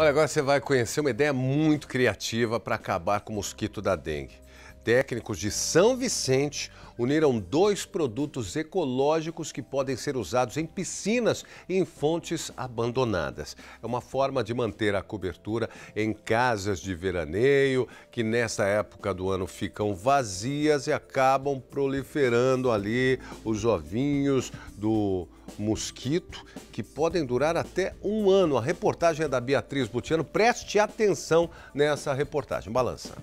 Olha, agora você vai conhecer uma ideia muito criativa para acabar com o mosquito da dengue. Técnicos de São Vicente uniram dois produtos ecológicos que podem ser usados em piscinas e em fontes abandonadas. É uma forma de manter a cobertura em casas de veraneio, que nessa época do ano ficam vazias e acabam proliferando ali os ovinhos do mosquito, que podem durar até um ano. A reportagem é da Beatriz Butiano. Preste atenção nessa reportagem. Balança.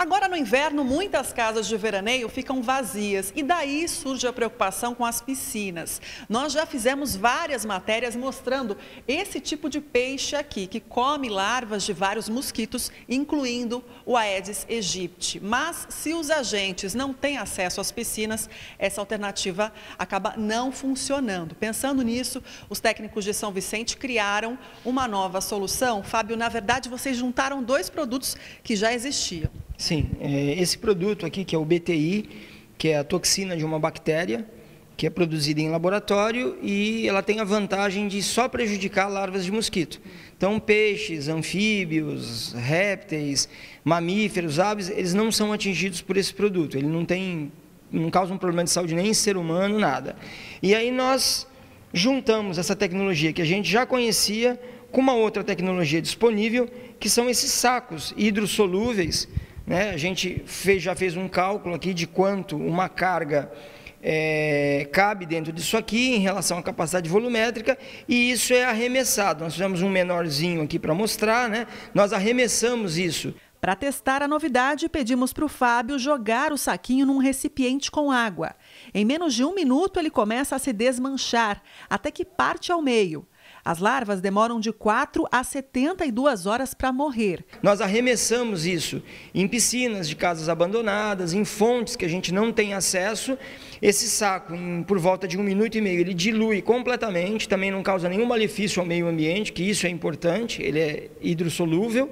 Agora no inverno, muitas casas de veraneio ficam vazias e daí surge a preocupação com as piscinas. Nós já fizemos várias matérias mostrando esse tipo de peixe aqui, que come larvas de vários mosquitos, incluindo o Aedes aegypti. Mas se os agentes não têm acesso às piscinas, essa alternativa acaba não funcionando. Pensando nisso, os técnicos de São Vicente criaram uma nova solução. Fábio, na verdade, vocês juntaram dois produtos que já existiam. Sim, é, esse produto aqui, que é o BTI, que é a toxina de uma bactéria, que é produzida em laboratório e ela tem a vantagem de só prejudicar larvas de mosquito. Então, peixes, anfíbios, répteis, mamíferos, aves, eles não são atingidos por esse produto. Ele não tem, não causa um problema de saúde nem em ser humano, nada. E aí nós juntamos essa tecnologia que a gente já conhecia com uma outra tecnologia disponível, que são esses sacos hidrossolúveis, né? A gente fez, já fez um cálculo aqui de quanto uma carga é, cabe dentro disso aqui em relação à capacidade volumétrica e isso é arremessado. Nós fizemos um menorzinho aqui para mostrar, né? nós arremessamos isso. Para testar a novidade, pedimos para o Fábio jogar o saquinho num recipiente com água. Em menos de um minuto, ele começa a se desmanchar, até que parte ao meio. As larvas demoram de 4 a 72 horas para morrer. Nós arremessamos isso em piscinas de casas abandonadas, em fontes que a gente não tem acesso. Esse saco, em, por volta de um minuto e meio, ele dilui completamente, também não causa nenhum malefício ao meio ambiente, que isso é importante, ele é hidrossolúvel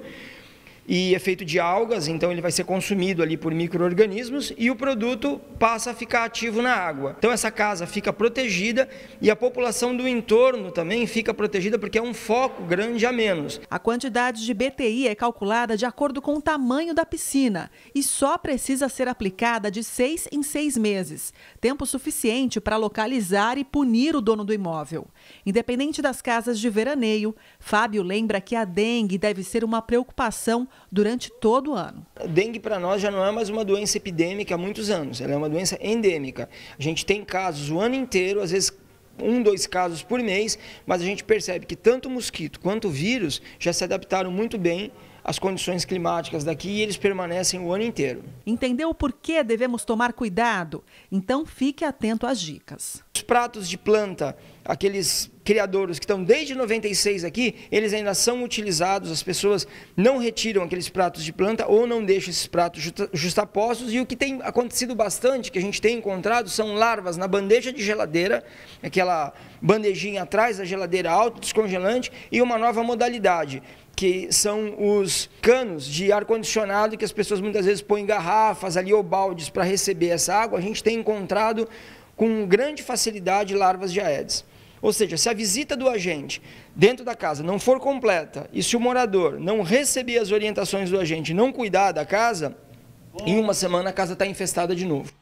e é feito de algas, então ele vai ser consumido ali por micro-organismos e o produto passa a ficar ativo na água. Então essa casa fica protegida e a população do entorno também fica protegida porque é um foco grande a menos. A quantidade de BTI é calculada de acordo com o tamanho da piscina e só precisa ser aplicada de seis em seis meses, tempo suficiente para localizar e punir o dono do imóvel. Independente das casas de veraneio, Fábio lembra que a dengue deve ser uma preocupação durante todo o ano. Dengue para nós já não é mais uma doença epidêmica há muitos anos, ela é uma doença endêmica. A gente tem casos o ano inteiro, às vezes um, dois casos por mês, mas a gente percebe que tanto o mosquito quanto o vírus já se adaptaram muito bem às condições climáticas daqui e eles permanecem o ano inteiro. Entendeu por que devemos tomar cuidado? Então fique atento às dicas pratos de planta, aqueles criadores que estão desde 96 aqui, eles ainda são utilizados, as pessoas não retiram aqueles pratos de planta ou não deixam esses pratos justapostos. E o que tem acontecido bastante, que a gente tem encontrado, são larvas na bandeja de geladeira, aquela bandejinha atrás da geladeira autodescongelante, e uma nova modalidade, que são os canos de ar-condicionado que as pessoas muitas vezes põem garrafas ali ou baldes para receber essa água, a gente tem encontrado com grande facilidade larvas de Aedes. Ou seja, se a visita do agente dentro da casa não for completa e se o morador não receber as orientações do agente, não cuidar da casa, em uma semana a casa está infestada de novo.